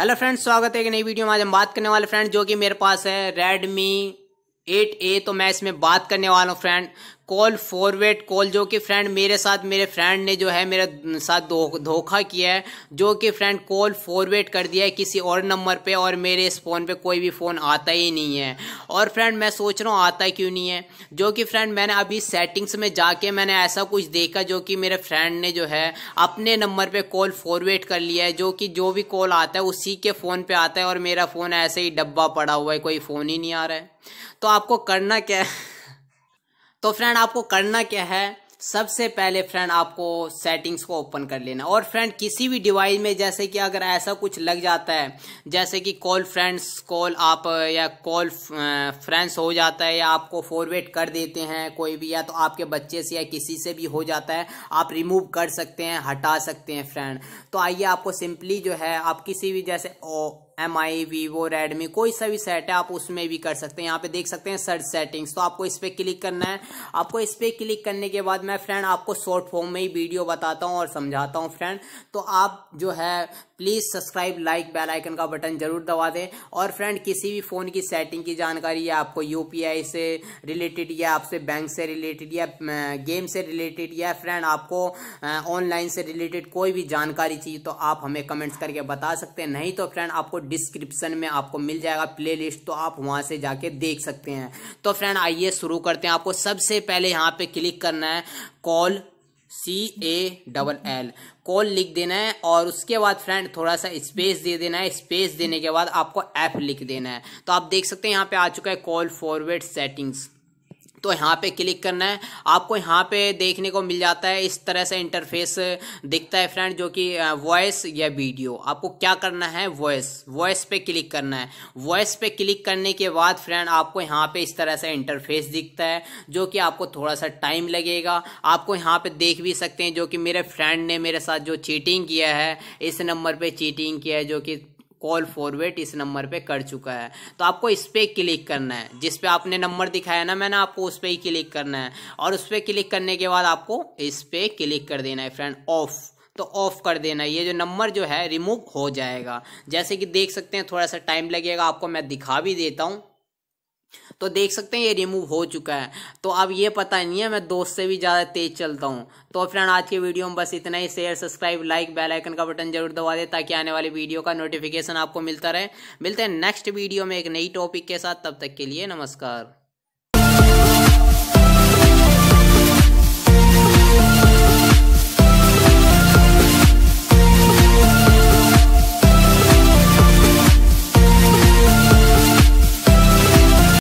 hello friends स्वागत है एक नई वीडियो में आज हम बात करने वाले फ्रेंड जो कि मेरे पास है रेडमी एट ए तो मैं इसमें बात करने वाला हूँ फ्रेंड कॉल फॉरवर्ड कॉल जो कि फ्रेंड मेरे साथ मेरे फ्रेंड ने जो है मेरे साथ धोखा किया है जो कि फ्रेंड कॉल फॉरवर्ड कर दिया है किसी और नंबर पे और मेरे इस फ़ोन पे कोई भी फ़ोन आता ही नहीं है और फ्रेंड मैं सोच रहा हूँ आता क्यों नहीं है जो कि फ्रेंड मैंने अभी सेटिंग्स में जाके मैंने ऐसा कुछ देखा जो कि मेरे फ्रेंड ने जो है अपने नंबर पर कॉल फॉरवर्ड कर लिया है जो कि जो भी कॉल आता है उसी के फ़ोन पर आता है और मेरा फ़ोन ऐसे ही डब्बा पड़ा हुआ है कोई फ़ोन ही नहीं आ रहा है तो आपको करना क्या है तो फ्रेंड आपको करना क्या है सबसे पहले फ्रेंड आपको सेटिंग्स को ओपन कर लेना और फ्रेंड किसी भी डिवाइस में जैसे कि अगर ऐसा कुछ लग जाता है जैसे कि कॉल फ्रेंड्स कॉल आप या कॉल फ्रेंड्स हो जाता है या आपको फॉरवर्ड कर देते हैं कोई भी या तो आपके बच्चे से या किसी से भी हो जाता है आप रिमूव कर सकते हैं हटा सकते हैं फ्रेंड तो आइए आपको सिंपली जो है आप किसी भी जैसे O, M I Vivo Redmi कोई सा भी सेट है आप उसमें भी कर सकते हैं यहाँ पे देख सकते हैं सर्च सेटिंग्स तो आपको इस पर क्लिक करना है आपको इस पर क्लिक करने के बाद मैं फ्रेंड आपको शॉर्ट फॉर्म में ही वीडियो बताता हूँ और समझाता हूँ फ्रेंड तो आप जो है please subscribe like bell icon का बटन जरूर दबा दें और फ्रेंड किसी भी फ़ोन की सेटिंग की जानकारी या आपको यू से रिलेटेड या आपसे बैंक से रिलेटेड या गेम से रिलेटेड या फ्रेंड आपको ऑनलाइन से रिलेटेड कोई भी जानकारी चाहिए तो आप हमें कमेंट्स करके बता सकते हैं नहीं तो फ्रेंड आपको डिस्क्रिप्शन में आपको मिल जाएगा प्लेलिस्ट तो आप वहां से जाके देख सकते हैं तो फ्रेंड आइए शुरू करते हैं आपको सबसे पहले यहाँ पे क्लिक करना है call C A double L call लिख देना है और उसके बाद फ्रेंड थोड़ा सा स्पेस दे देना है स्पेस देने के बाद आपको एफ लिख देना है तो आप देख सकते हैं यहाँ पे आ चुका है कॉल फॉरवर्ड सेटिंग्स तो यहाँ पे क्लिक करना है आपको यहाँ पे देखने को मिल जाता है इस तरह से इंटरफेस दिखता है फ्रेंड जो कि वॉइस या वीडियो आपको क्या करना है वॉइस वॉइस पे क्लिक करना है वॉइस पे क्लिक करने के बाद फ्रेंड आपको यहाँ पे इस तरह से इंटरफेस दिखता है जो कि आपको थोड़ा सा टाइम लगेगा आपको यहाँ पे देख भी सकते हैं जो कि मेरे फ्रेंड ने मेरे साथ जो चीटिंग किया है इस नंबर पर चीटिंग किया है जो कि कॉल फॉरवर्ड इस नंबर पे कर चुका है तो आपको इस पर क्लिक करना है जिस पे आपने नंबर दिखाया ना मैंने आपको उस पर ही क्लिक करना है और उस पर क्लिक करने के बाद आपको इस पर क्लिक कर देना है फ्रेंड ऑफ़ तो ऑफ़ कर देना ये जो नंबर जो है रिमूव हो जाएगा जैसे कि देख सकते हैं थोड़ा सा टाइम लगेगा आपको मैं दिखा भी देता हूँ तो देख सकते हैं ये रिमूव हो चुका है तो अब ये पता नहीं है मैं दोस्त से भी ज़्यादा तेज चलता हूँ तो फ्रेंड आज के वीडियो में बस इतना ही share subscribe like bell icon का बटन जरूर दबा दे ताकि आने वाली वीडियो का नोटिफिकेशन आपको मिलता रहे मिलते हैं नेक्स्ट वीडियो में एक नई टॉपिक के साथ तब तक के लिए नमस्कार